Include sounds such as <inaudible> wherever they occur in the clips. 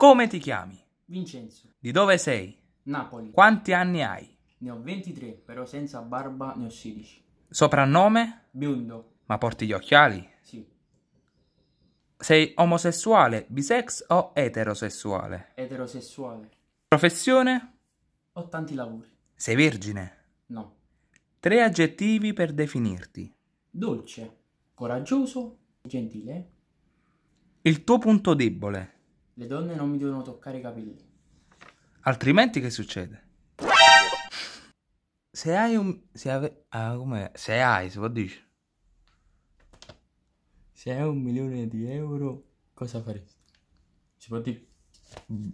Come ti chiami? Vincenzo. Di dove sei? Napoli. Quanti anni hai? Ne ho 23, però senza barba ne ho 16. Soprannome? Biondo. Ma porti gli occhiali? Sì. Sei omosessuale, bisex o eterosessuale? Eterosessuale. Professione? Ho tanti lavori. Sei vergine? No. Tre aggettivi per definirti. Dolce, coraggioso, gentile. Il tuo punto debole? Le donne non mi devono toccare i capelli. Altrimenti che succede? Se hai un... Se, ave, ah, se hai, si può dire? Se hai un milione di euro, cosa faresti? Si può dire?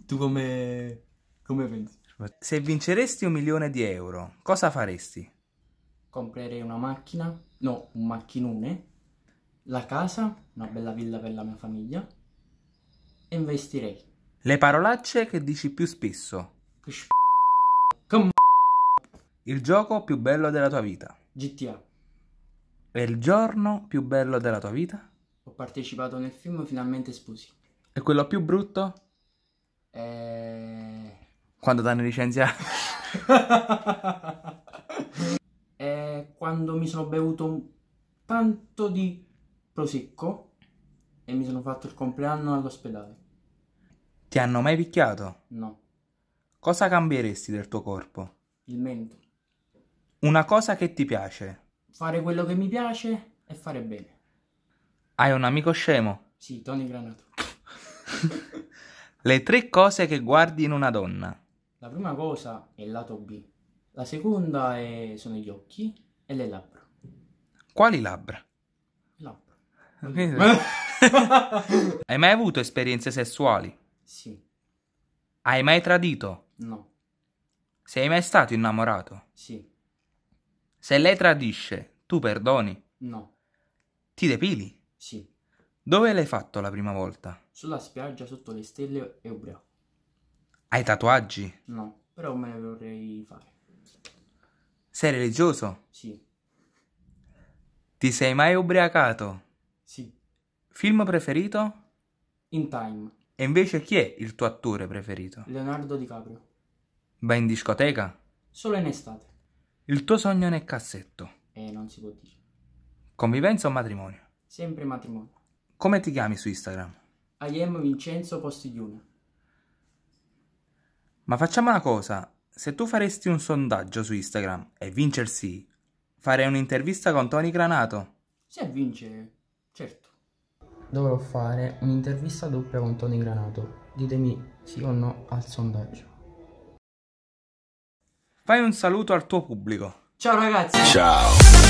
Tu come... come pensi? Se vinceresti un milione di euro, cosa faresti? Comprerei una macchina, no, un macchinone, la casa, una bella villa per la mia famiglia investirei. Le parolacce che dici più spesso. Il gioco più bello della tua vita. GTA. E il giorno più bello della tua vita? Ho partecipato nel film Finalmente Sposi. E quello più brutto? Eh... Quando t'hanno licenziato? <laughs> eh, quando mi sono bevuto un tanto di prosecco e mi sono fatto il compleanno all'ospedale. Ti hanno mai picchiato? No. Cosa cambieresti del tuo corpo? Il mento. Una cosa che ti piace? Fare quello che mi piace e fare bene. Hai un amico scemo? Sì, Tony Granato. Le tre cose che guardi in una donna? La prima cosa è il lato B, la seconda è... sono gli occhi e le labbra. Quali labbra? Labbra. <laughs> Hai mai avuto esperienze sessuali? Sì. Hai mai tradito? No. Sei mai stato innamorato? Sì. Se lei tradisce, tu perdoni? No. Ti depili? Sì. Dove l'hai fatto la prima volta? Sulla spiaggia sotto le stelle e ubriaco. Hai tatuaggi? No, però me ne vorrei fare. Sei religioso? Sì. Ti sei mai ubriacato? Sì. Film preferito? In Time. E invece chi è il tuo attore preferito? Leonardo DiCaprio. Vai in discoteca? Solo in estate. Il tuo sogno nel cassetto? Eh, non si può dire. Convivenza o matrimonio? Sempre matrimonio. Come ti chiami su Instagram? I am Vincenzo Postiglione. Ma facciamo una cosa, se tu faresti un sondaggio su Instagram e vincersi, farei un'intervista con Tony Granato. Se vince, dovrò fare un'intervista doppia con Tony Granato. Ditemi sì o no al sondaggio. Fai un saluto al tuo pubblico. Ciao ragazzi. Ciao.